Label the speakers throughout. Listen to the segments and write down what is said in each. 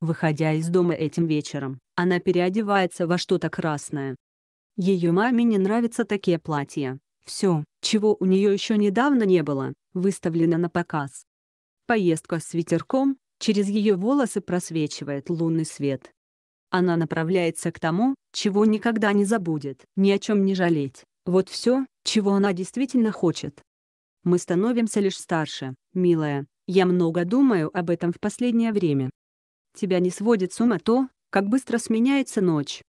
Speaker 1: Выходя из дома этим вечером, она переодевается
Speaker 2: во что-то красное. Ее маме не нравятся такие платья. Все, чего у нее еще недавно не было, выставлено на показ. Поездка с ветерком, через ее волосы просвечивает лунный свет. Она направляется к тому, чего никогда не забудет, ни о чем не жалеть. Вот все, чего она действительно хочет. Мы становимся лишь старше, милая. Я много думаю об этом в последнее время. Тебя не сводит с ума то, как быстро сменяется ночь.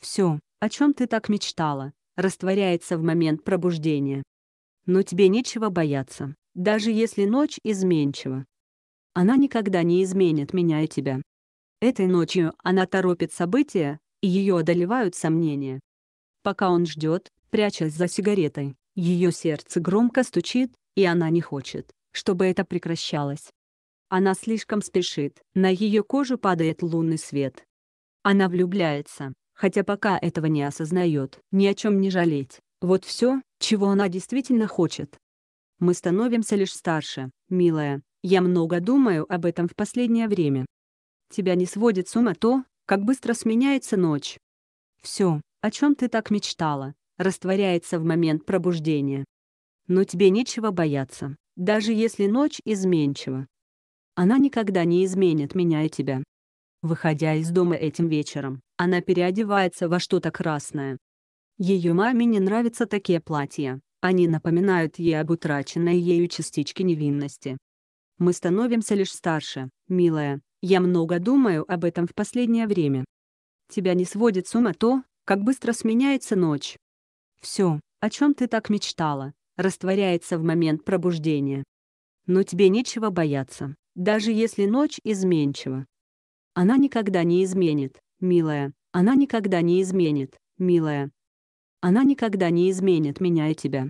Speaker 2: Все, о чем ты так мечтала, растворяется в момент пробуждения. Но тебе нечего бояться, даже если ночь изменчива. Она никогда не изменит меня и тебя. Этой ночью она торопит события, и ее одолевают сомнения. Пока он ждет, прячась за сигаретой, ее сердце громко стучит, и она не хочет, чтобы это прекращалось. Она слишком спешит, на ее кожу падает лунный свет. Она влюбляется, хотя пока этого не осознает, ни о чем не жалеть. Вот все, чего она действительно хочет. Мы становимся лишь старше, милая, я много думаю об этом в последнее время. Тебя не сводит с ума то, как быстро сменяется ночь. Все, о чем ты так мечтала, растворяется в момент пробуждения. Но тебе нечего бояться, даже если ночь изменчива. Она никогда не изменит меня и тебя. Выходя из дома этим вечером, она переодевается во что-то красное. Ее маме не нравятся такие платья, они напоминают ей об утраченной ею частичке невинности. Мы становимся лишь старше, милая, я много думаю об этом в последнее время. Тебя не сводит с ума то, как быстро сменяется ночь. Все, о чем ты так мечтала, растворяется в момент пробуждения. Но тебе нечего бояться даже если ночь изменчива. Она никогда не изменит, милая, она никогда
Speaker 1: не изменит, милая. Она никогда не изменит меня и тебя.